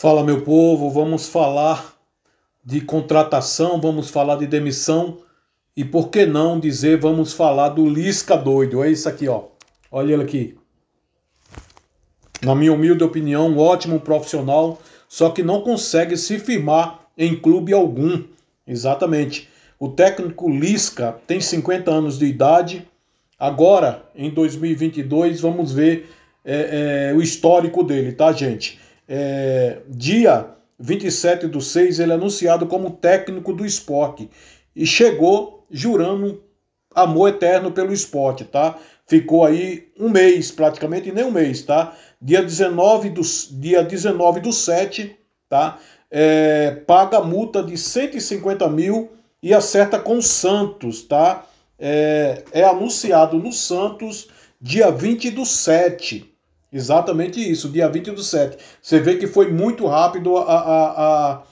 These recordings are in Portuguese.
Fala, meu povo, vamos falar de contratação, vamos falar de demissão e por que não dizer vamos falar do Lisca doido? É isso aqui, ó. Olha ele aqui. Na minha humilde opinião, um ótimo profissional, só que não consegue se firmar em clube algum. Exatamente. O técnico Lisca tem 50 anos de idade. Agora, em 2022, vamos ver é, é, o histórico dele, tá, gente? é, dia 27 do 6, ele é anunciado como técnico do esporte e chegou jurando amor eterno pelo esporte, tá? Ficou aí um mês, praticamente nem um mês, tá? Dia 19 do, dia 19 do 7, tá? É, paga multa de 150 mil e acerta com o Santos, tá? É, é anunciado no Santos dia 20 do 7, Exatamente isso, dia 20 do 7. Você vê que foi muito rápido a, a, a,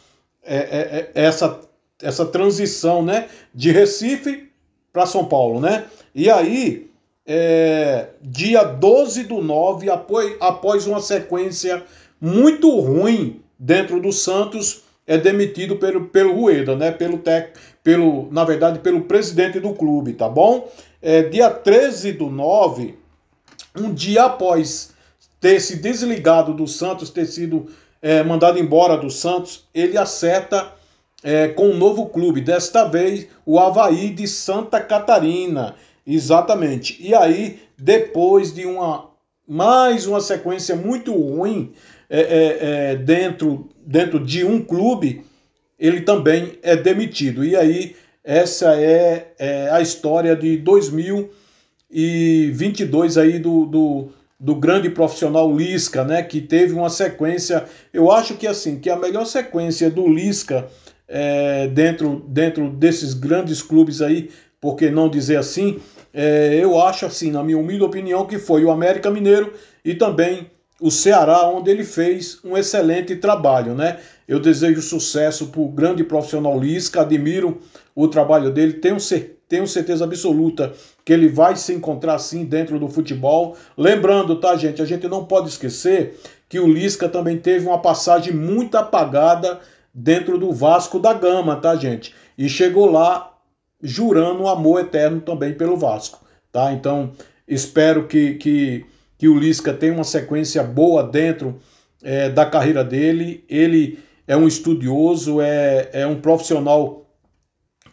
é, é, é, essa, essa transição né, de Recife para São Paulo. Né? E aí, é, dia 12 do 9, após, após uma sequência muito ruim dentro do Santos, é demitido pelo, pelo Rueda, né? Pelo tec, pelo, na verdade, pelo presidente do clube, tá bom? É, dia 13 do 9, um dia após ter se desligado do Santos, ter sido é, mandado embora do Santos, ele acerta é, com um novo clube, desta vez o Havaí de Santa Catarina. Exatamente. E aí, depois de uma mais uma sequência muito ruim é, é, é dentro, dentro de um clube, ele também é demitido. E aí, essa é, é a história de 2022 aí do, do do grande profissional Lisca, né, que teve uma sequência, eu acho que assim, que a melhor sequência do Lisca é, dentro, dentro desses grandes clubes aí, por que não dizer assim, é, eu acho assim, na minha humilde opinião, que foi o América Mineiro e também o Ceará, onde ele fez um excelente trabalho, né? Eu desejo sucesso para o grande profissional Lisca, admiro o trabalho dele, tenho, cer tenho certeza absoluta que ele vai se encontrar sim dentro do futebol. Lembrando, tá, gente, a gente não pode esquecer que o Lisca também teve uma passagem muito apagada dentro do Vasco da Gama, tá, gente? E chegou lá jurando um amor eterno também pelo Vasco, tá? Então, espero que, que que o Lisca tem uma sequência boa dentro é, da carreira dele. Ele é um estudioso, é, é um profissional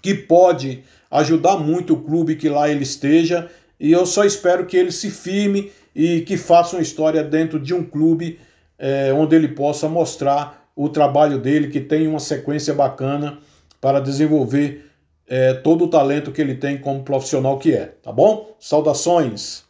que pode ajudar muito o clube que lá ele esteja. E eu só espero que ele se firme e que faça uma história dentro de um clube é, onde ele possa mostrar o trabalho dele, que tem uma sequência bacana para desenvolver é, todo o talento que ele tem como profissional que é, tá bom? Saudações!